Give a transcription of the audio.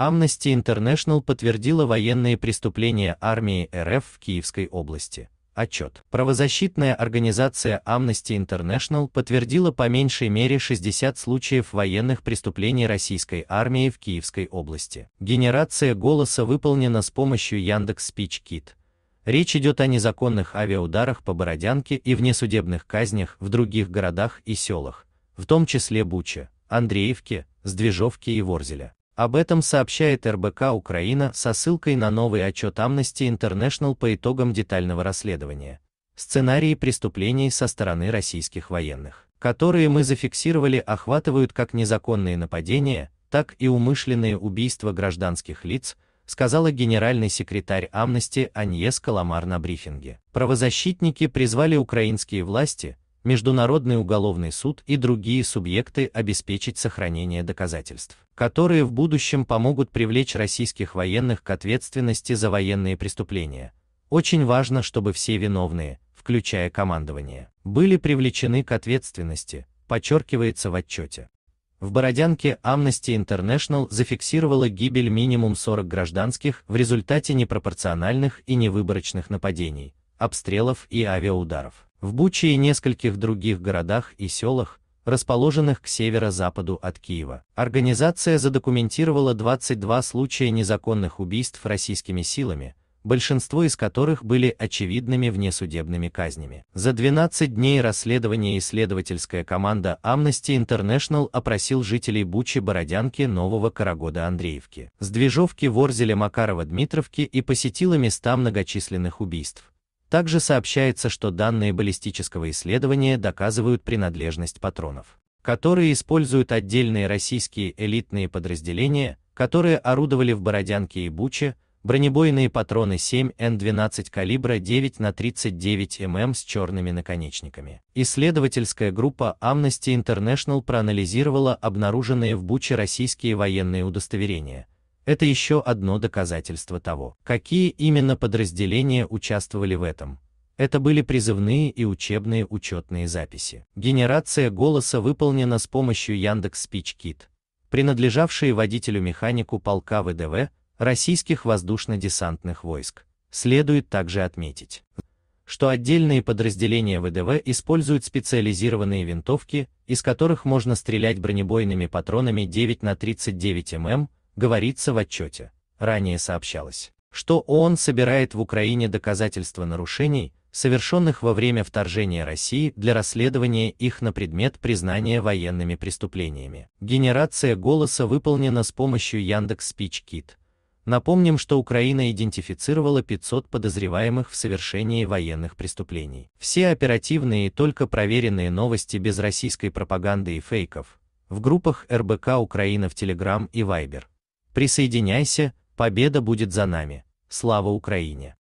Amnesty International подтвердила военные преступления армии РФ в Киевской области. Отчет. Правозащитная организация Amnesty International подтвердила по меньшей мере 60 случаев военных преступлений российской армии в Киевской области. Генерация голоса выполнена с помощью Яндекс Спичкит. Речь идет о незаконных авиаударах по Бородянке и внесудебных казнях в других городах и селах, в том числе Буче, Андреевке, Сдвижовке и Ворзеля. Об этом сообщает РБК Украина со ссылкой на новый отчет Amnesty International по итогам детального расследования. Сценарии преступлений со стороны российских военных, которые мы зафиксировали, охватывают как незаконные нападения, так и умышленные убийства гражданских лиц, сказала генеральный секретарь Амнести Аньес Каламар на брифинге. Правозащитники призвали украинские власти Международный уголовный суд и другие субъекты обеспечить сохранение доказательств, которые в будущем помогут привлечь российских военных к ответственности за военные преступления. Очень важно, чтобы все виновные, включая командование, были привлечены к ответственности, подчеркивается в отчете. В Бородянке Amnesty International зафиксировала гибель минимум 40 гражданских в результате непропорциональных и невыборочных нападений, обстрелов и авиаударов. В Буче и нескольких других городах и селах, расположенных к северо-западу от Киева, организация задокументировала 22 случая незаконных убийств российскими силами, большинство из которых были очевидными внесудебными казнями. За 12 дней расследования исследовательская команда Amnesty International опросил жителей Бучи, Бородянки, Нового Карагода, Андреевки, Сдвижовки, Ворзеля, Макарова, Дмитровки и посетила места многочисленных убийств также сообщается, что данные баллистического исследования доказывают принадлежность патронов, которые используют отдельные российские элитные подразделения, которые орудовали в Бородянке и Буче, бронебойные патроны 7Н12 калибра 9 на 39 мм с черными наконечниками. Исследовательская группа Amnesty International проанализировала обнаруженные в Буче российские военные удостоверения, это еще одно доказательство того, какие именно подразделения участвовали в этом. Это были призывные и учебные учетные записи. Генерация голоса выполнена с помощью Яндекс Спичкит, принадлежавшей водителю-механику полка ВДВ российских воздушно-десантных войск. Следует также отметить, что отдельные подразделения ВДВ используют специализированные винтовки, из которых можно стрелять бронебойными патронами 9 на 39 мм, говорится в отчете. Ранее сообщалось, что ООН собирает в Украине доказательства нарушений, совершенных во время вторжения России для расследования их на предмет признания военными преступлениями. Генерация голоса выполнена с помощью Яндекс Спичкит. Напомним, что Украина идентифицировала 500 подозреваемых в совершении военных преступлений. Все оперативные и только проверенные новости без российской пропаганды и фейков в группах РБК Украина в Телеграм и Вайбер. Присоединяйся, победа будет за нами. Слава Украине!